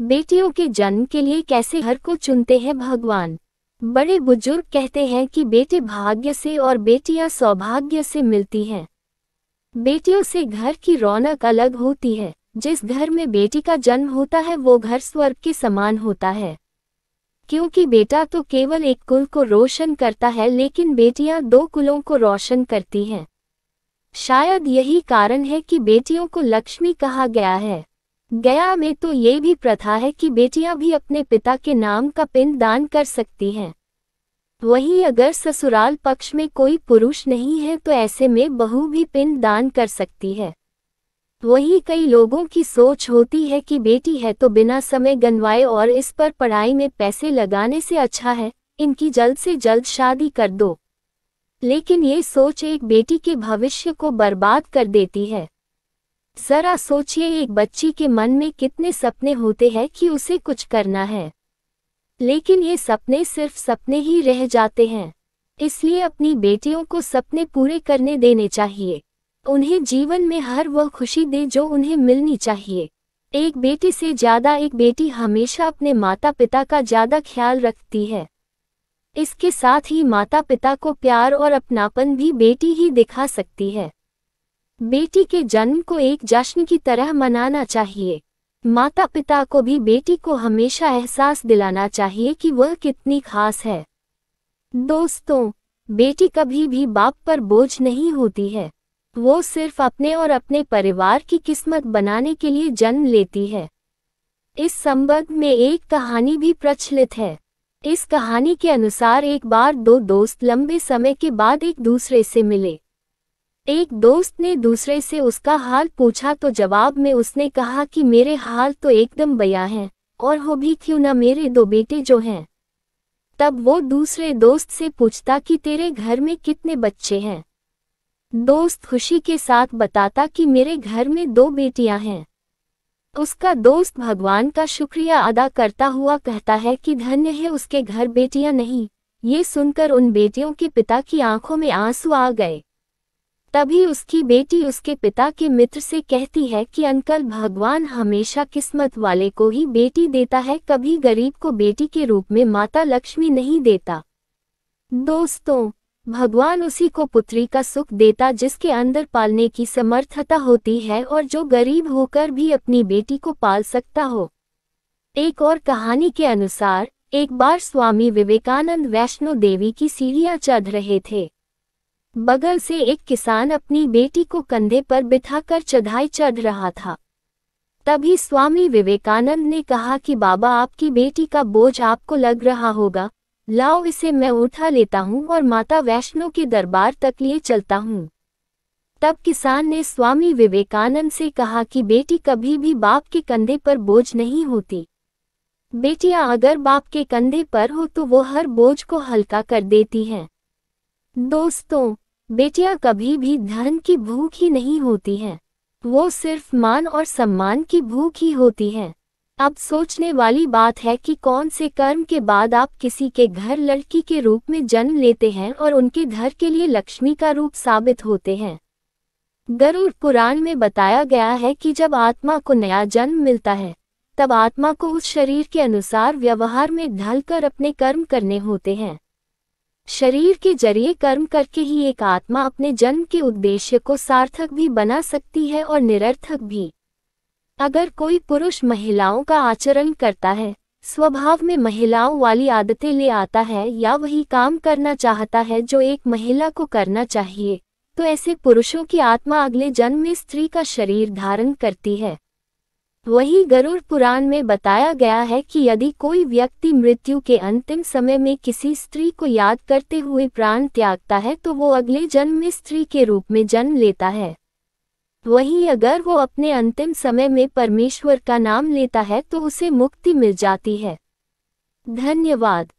बेटियों के जन्म के लिए कैसे हर को चुनते हैं भगवान बड़े बुजुर्ग कहते हैं कि बेटे भाग्य से और बेटियां सौभाग्य से मिलती हैं बेटियों से घर की रौनक अलग होती है जिस घर में बेटी का जन्म होता है वो घर स्वर्ग के समान होता है क्योंकि बेटा तो केवल एक कुल को रोशन करता है लेकिन बेटियां दो कुलों को रोशन करती हैं शायद यही कारण है कि बेटियों को लक्ष्मी कहा गया है गया में तो ये भी प्रथा है कि बेटियां भी अपने पिता के नाम का पिंड दान कर सकती हैं वहीं अगर ससुराल पक्ष में कोई पुरुष नहीं है तो ऐसे में बहू भी पिंड दान कर सकती है वहीं कई लोगों की सोच होती है कि बेटी है तो बिना समय गनवाए और इस पर पढ़ाई में पैसे लगाने से अच्छा है इनकी जल्द से जल्द शादी कर दो लेकिन ये सोच एक बेटी के भविष्य को बर्बाद कर देती है जरा सोचिए एक बच्ची के मन में कितने सपने होते हैं कि उसे कुछ करना है लेकिन ये सपने सिर्फ सपने ही रह जाते हैं इसलिए अपनी बेटियों को सपने पूरे करने देने चाहिए उन्हें जीवन में हर वह खुशी दे जो उन्हें मिलनी चाहिए एक बेटी से ज़्यादा एक बेटी हमेशा अपने माता पिता का ज़्यादा ख्याल रखती है इसके साथ ही माता पिता को प्यार और अपनापन भी बेटी ही दिखा सकती है बेटी के जन्म को एक जश्न की तरह मनाना चाहिए माता पिता को भी बेटी को हमेशा एहसास दिलाना चाहिए कि वह कितनी खास है दोस्तों बेटी कभी भी बाप पर बोझ नहीं होती है वो सिर्फ अपने और अपने परिवार की किस्मत बनाने के लिए जन्म लेती है इस संबंध में एक कहानी भी प्रचलित है इस कहानी के अनुसार एक बार दो दोस्त लंबे समय के बाद एक दूसरे से मिले एक दोस्त ने दूसरे से उसका हाल पूछा तो जवाब में उसने कहा कि मेरे हाल तो एकदम बया हैं और हो भी क्यों ना मेरे दो बेटे जो हैं तब वो दूसरे दोस्त से पूछता कि तेरे घर में कितने बच्चे हैं दोस्त खुशी के साथ बताता कि मेरे घर में दो बेटियां हैं उसका दोस्त भगवान का शुक्रिया अदा करता हुआ कहता है कि धन्य है उसके घर बेटियां नहीं ये सुनकर उन बेटियों के पिता की आंखों में आंसू आ गए तभी उसकी बेटी उसके पिता के मित्र से कहती है कि अंकल भगवान हमेशा किस्मत वाले को ही बेटी देता है कभी गरीब को बेटी के रूप में माता लक्ष्मी नहीं देता दोस्तों भगवान उसी को पुत्री का सुख देता जिसके अंदर पालने की समर्थता होती है और जो गरीब होकर भी अपनी बेटी को पाल सकता हो एक और कहानी के अनुसार एक बार स्वामी विवेकानंद वैष्णो देवी की सीढ़ियां चढ़ रहे थे बगल से एक किसान अपनी बेटी को कंधे पर बिठाकर चढ़ाई चढ़ रहा था तभी स्वामी विवेकानंद ने कहा कि बाबा आपकी बेटी का बोझ आपको लग रहा होगा लाओ इसे मैं उठा लेता हूँ और माता वैष्णो के दरबार तक लिए चलता हूँ तब किसान ने स्वामी विवेकानंद से कहा कि बेटी कभी भी बाप के कंधे पर बोझ नहीं होती बेटियां अगर बाप के कंधे पर हो तो वो हर बोझ को हल्का कर देती हैं दोस्तों बेटियां कभी भी धन की भूख ही नहीं होती हैं वो सिर्फ मान और सम्मान की भूख ही होती हैं अब सोचने वाली बात है कि कौन से कर्म के बाद आप किसी के घर लड़की के रूप में जन्म लेते हैं और उनके घर के लिए लक्ष्मी का रूप साबित होते हैं गरुड़ पुराण में बताया गया है कि जब आत्मा को नया जन्म मिलता है तब आत्मा को उस शरीर के अनुसार व्यवहार में ढलकर अपने कर्म करने होते हैं शरीर के जरिए कर्म करके ही एक आत्मा अपने जन्म के उद्देश्य को सार्थक भी बना सकती है और निरर्थक भी अगर कोई पुरुष महिलाओं का आचरण करता है स्वभाव में महिलाओं वाली आदतें ले आता है या वही काम करना चाहता है जो एक महिला को करना चाहिए तो ऐसे पुरुषों की आत्मा अगले जन्म में स्त्री का शरीर धारण करती है वही गरुड़ पुराण में बताया गया है कि यदि कोई व्यक्ति मृत्यु के अंतिम समय में किसी स्त्री को याद करते हुए प्राण त्यागता है तो वो अगले जन्म में स्त्री के रूप में जन्म लेता है वही अगर वो अपने अंतिम समय में परमेश्वर का नाम लेता है तो उसे मुक्ति मिल जाती है धन्यवाद